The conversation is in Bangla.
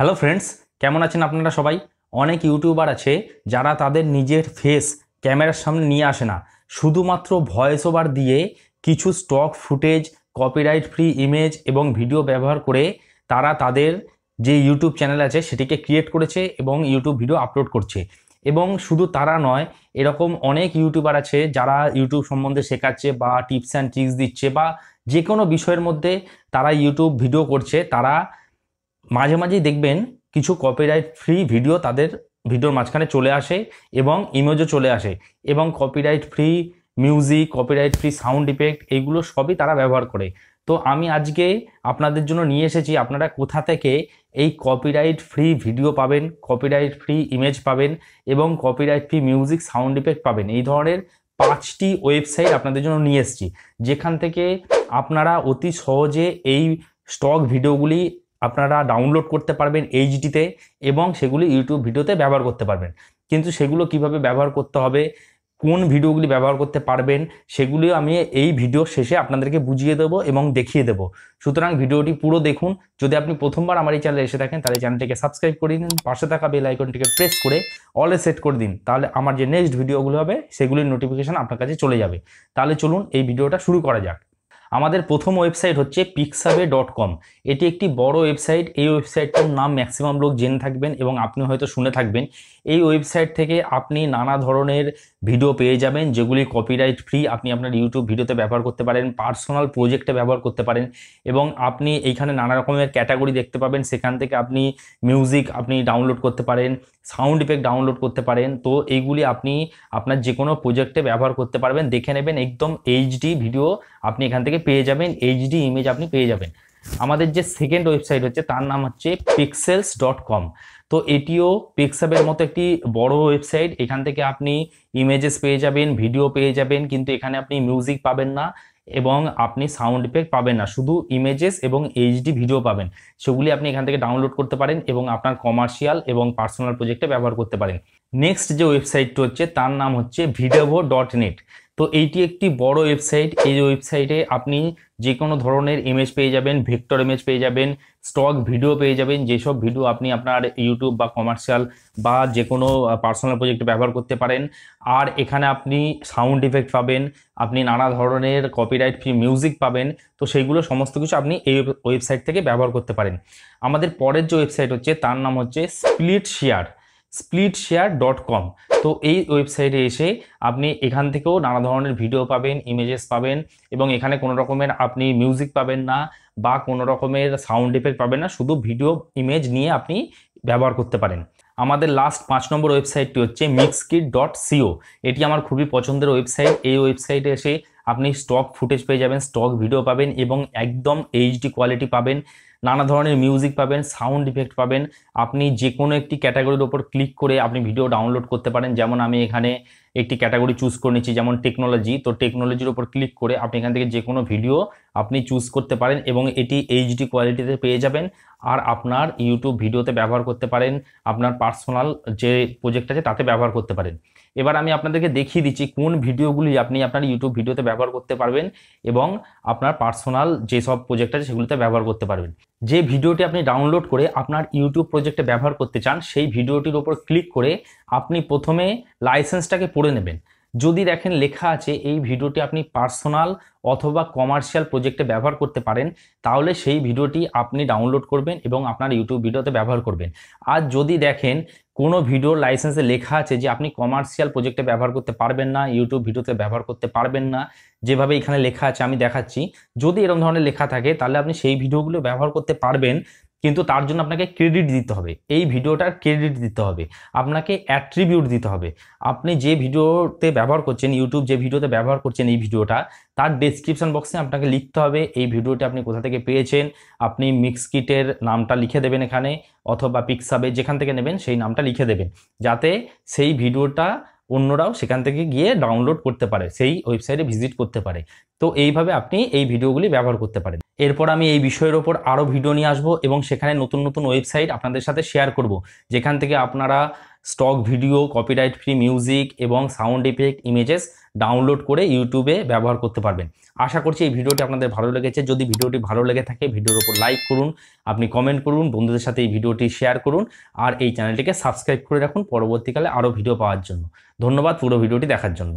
হ্যালো ফ্রেন্ডস কেমন আছেন আপনারা সবাই অনেক ইউটিউবার আছে যারা তাদের নিজের ফেস ক্যামেরার সামনে নিয়ে আসে না শুধুমাত্র ভয়েস ওভার দিয়ে কিছু stock footage copyright free image এবং ভিডিও ব্যবহার করে তারা তাদের যে ইউটিউব চ্যানেল আছে সেটিকে ক্রিয়েট করেছে এবং ইউটিউব ভিডিও আপলোড করছে এবং শুধু তারা নয় এরকম অনেক ইউটিউবার আছে যারা ইউটিউব সম্বন্ধে শেখাচ্ছে বা টিপস অ্যান্ড ট্রিক্স দিচ্ছে বা যে কোনো বিষয়ের মধ্যে তারা ইউটিউব ভিডিও করছে তারা মাঝে মাঝেই দেখবেন কিছু কপিরাইট ফ্রি ভিডিও তাদের ভিডিওর মাঝখানে চলে আসে এবং ইমেজও চলে আসে এবং copyright free music copyright free sound effect এইগুলো সবই তারা ব্যবহার করে তো আমি আজকে আপনাদের জন্য নিয়ে এসেছি আপনারা কোথা থেকে এই কপিরাইট ফ্রি ভিডিও পাবেন কপিরাইট ফ্রি ইমেজ পাবেন এবং copyright free music sound effect পাবেন এই ধরনের পাঁচটি ওয়েবসাইট আপনাদের জন্য নিয়ে এসেছি যেখান থেকে আপনারা অতি সহজে এই স্টক ভিডিওগুলি আপনারা ডাউনলোড করতে পারবেন এইচডিতে এবং সেগুলি ইউটিউব ভিডিওতে ব্যবহার করতে পারবেন কিন্তু সেগুলো কিভাবে ব্যবহার করতে হবে কোন ভিডিওগুলি ব্যবহার করতে পারবেন সেগুলি আমি এই ভিডিও শেষে আপনাদেরকে বুঝিয়ে দেবো এবং দেখিয়ে দেবো সুতরাং ভিডিওটি পুরো দেখুন যদি আপনি প্রথমবার আমার এই চ্যানেলে এসে থাকেন তাহলে চ্যানেলটিকে সাবস্ক্রাইব করে দিন পাশে থাকা বেল আইকনটিকে প্রেস করে অলে সেট করে দিন তাহলে আমার যে নেক্সট ভিডিওগুলো হবে সেগুলির নোটিফিকেশান আপনার কাছে চলে যাবে তাহলে চলুন এই ভিডিওটা শুরু করা যাক আমাদের প্রথম ওয়েবসাইট হচ্ছে পিকসাবে ডট কম এটি একটি বড় ওয়েবসাইট এই ওয়েবসাইটটার নাম ম্যাক্সিমাম লোক জেনে থাকবেন এবং আপনি হয়তো শুনে থাকবেন এই ওয়েবসাইট থেকে আপনি নানা ধরনের ভিডিও পেয়ে যাবেন যেগুলি কপিরাইট ফ্রি আপনি আপনার ইউটিউব ভিডিওতে ব্যবহার করতে পারেন পার্সোনাল প্রজেক্টে ব্যবহার করতে পারেন এবং আপনি এইখানে নানা রকমের ক্যাটাগরি দেখতে পাবেন সেখান থেকে আপনি মিউজিক আপনি ডাউনলোড করতে পারেন সাউন্ড ইফেক্ট ডাউনলোড করতে পারেন তো এইগুলি আপনি আপনার যে কোনো প্রজেক্টে ব্যবহার করতে পারবেন দেখে নেবেন একদম এইচডি ভিডিও আপনি এখান থেকে পেয়ে যাবেন এইচডি ইমেজ আপনি পেয়ে যাবেন আমাদের যে সেকেন্ড ওয়েবসাইট হচ্ছে তার নাম হচ্ছে পিক্সেলস ডট কম তো এটিও পিক্সাবের মতো একটি বড় ওয়েবসাইট এখান থেকে আপনি ইমেজেস পেয়ে যাবেন ভিডিও পেয়ে যাবেন কিন্তু এখানে আপনি মিউজিক পাবেন না এবং আপনি সাউন্ড ইফেক্ট পাবেন না শুধু ইমেজেস এবং এইচডি ভিডিও পাবেন সেগুলি আপনি এখান থেকে ডাউনলোড করতে পারেন এবং আপনার কমার্শিয়াল এবং পার্সোনাল প্রজেক্টে ব্যবহার করতে পারেন নেক্সট যে ওয়েবসাইটটি হচ্ছে তার নাম হচ্ছে ভিডাভো ডট নেট তো এইটি একটি বড় ওয়েবসাইট এই ওয়েবসাইটে আপনি যে কোনো ধরনের ইমেজ পেয়ে যাবেন ভেক্টর ইমেজ পেয়ে যাবেন স্টক ভিডিও পেয়ে যাবেন যেসব ভিডিও আপনি আপনার ইউটিউব বা কমার্শিয়াল বা যে কোনো পার্সোনাল প্রজেক্টে ব্যবহার করতে পারেন আর এখানে আপনি সাউন্ড ইফেক্ট পাবেন আপনি নানা ধরনের কপিরাইট ফ্রি মিউজিক পাবেন তো সেইগুলো সমস্ত কিছু আপনি এই ওয়েবসাইট থেকে ব্যবহার করতে পারেন আমাদের পরের যে ওয়েবসাইট হচ্ছে তার নাম হচ্ছে split share split share dot com তো এই ওয়েবসাইটে এসে আপনি এখান থেকেও নানা ধরনের ভিডিও পাবেন ইমেজেস পাবেন এবং এখানে কোনো রকমের আপনি মিউজিক পাবেন না বা কোনো রকমের সাউন্ড এফেক্ট পাবেন না শুধু ভিডিও ইমেজ নিয়ে আপনি ব্যবহার করতে পারেন আমাদের লাস্ট পাঁচ নম্বর ওয়েবসাইটটি হচ্ছে মিক্সকিট ডট সিও এটি আমার খুবই পছন্দের ওয়েবসাইট এই ওয়েবসাইটে এসে আপনি স্টক ফুটেজ পেয়ে যাবেন স্টক ভিডিও পাবেন এবং একদম এইচডি কোয়ালিটি পাবেন নানা ধরনের মিউজিক পাবেন সাউন্ড ইফেক্ট পাবেন আপনি যে কোনো একটি ক্যাটাগরির ওপর ক্লিক করে আপনি ভিডিও ডাউনলোড করতে পারেন যেমন আমি এখানে একটি ক্যাটাগরি চুজ করে নিচ্ছি যেমন টেকনোলজি তো টেকনোলজির ওপর ক্লিক করে আপনি এখান থেকে যে কোনো ভিডিও আপনি চুজ করতে পারেন এবং এটি এইচডি কোয়ালিটিতে পেয়ে যাবেন আর আপনার ইউটিউব ভিডিওতে ব্যবহার করতে পারেন আপনার পার্সোনাল যে প্রোজেক্ট আছে তাতে ব্যবহার করতে পারেন এবার আমি আপনাদেরকে দেখিয়ে দিচ্ছি কোন ভিডিওগুলি আপনি আপনার ইউটিউব ভিডিওতে ব্যবহার করতে পারবেন এবং আপনার পার্সোনাল যেসব প্রোজেক্ট আছে সেগুলিতে ব্যবহার করতে পারবেন যে ভিডিওটি আপনি ডাউনলোড করে আপনার ইউটিউব প্রজেক্টে ব্যবহার করতে চান সেই ভিডিওটির ওপর ক্লিক করে আপনি প্রথমে লাইসেন্সটাকে পড়ে নেবেন যদি দেখেন লেখা আছে এই ভিডিওটি আপনি পার্সোনাল অথবা কমার্শিয়াল প্রজেক্টে ব্যবহার করতে পারেন তাহলে সেই ভিডিওটি আপনি ডাউনলোড করবেন এবং আপনার ইউটিউব ভিডিওতে ব্যবহার করবেন আর যদি দেখেন কোনো ভিডিওর লাইসেন্সে লেখা আছে যে আপনি কমার্শিয়াল প্রজেক্টে ব্যবহার করতে পারবেন না ইউটিউব ভিডিওতে ব্যবহার করতে পারবেন না যেভাবে এখানে লেখা আছে আমি দেখাচ্ছি যদি এরকম ধরনের লেখা থাকে তাহলে আপনি সেই ভিডিওগুলো ব্যবহার করতে পারবেন কিন্তু তার জন্য আপনাকে ক্রেডিট দিতে হবে এই ভিডিওটার ক্রেডিট দিতে হবে আপনাকে অ্যাট্রিবিউট দিতে হবে আপনি যে ভিডিওতে ব্যবহার করছেন ইউটিউব যে ভিডিওতে ব্যবহার করছেন এই ভিডিওটা তার ডিসক্রিপশান বক্সে আপনাকে লিখতে হবে এই ভিডিওটি আপনি কোথা থেকে পেয়েছেন আপনি মিক্সকিটের নামটা লিখে দেবেন এখানে অথবা পিকসাবে যেখান থেকে নেবেন সেই নামটা লিখে দেবেন যাতে সেই ভিডিওটা অন্যরাও সেখান থেকে গিয়ে ডাউনলোড করতে পারে সেই ওয়েবসাইটে ভিজিট করতে পারে তো এইভাবে আপনি এই ভিডিওগুলি ব্যবহার করতে পারেন এরপর আমি এই বিষয়ের ওপর আরও ভিডিও নিয়ে আসবো এবং সেখানে নতুন নতুন ওয়েবসাইট আপনাদের সাথে শেয়ার করব যেখান থেকে আপনারা stock video copyright free music এবং সাউন্ড ইফেক্ট ইমেজেস ডাউনলোড করে ইউটিউবে ব্যবহার করতে পারবেন আশা করছি এই ভিডিওটি আপনাদের ভালো লেগেছে যদি ভিডিওটি ভালো লেগে থাকে ভিডিওর ওপর লাইক করুন আপনি কমেন্ট করুন বন্ধুদের সাথে এই ভিডিওটি শেয়ার করুন আর এই চ্যানেলটিকে সাবস্ক্রাইব করে রাখুন পরবর্তীকালে আরও ভিডিও পাওয়ার জন্য ধন্যবাদ পুরো ভিডিওটি দেখার জন্য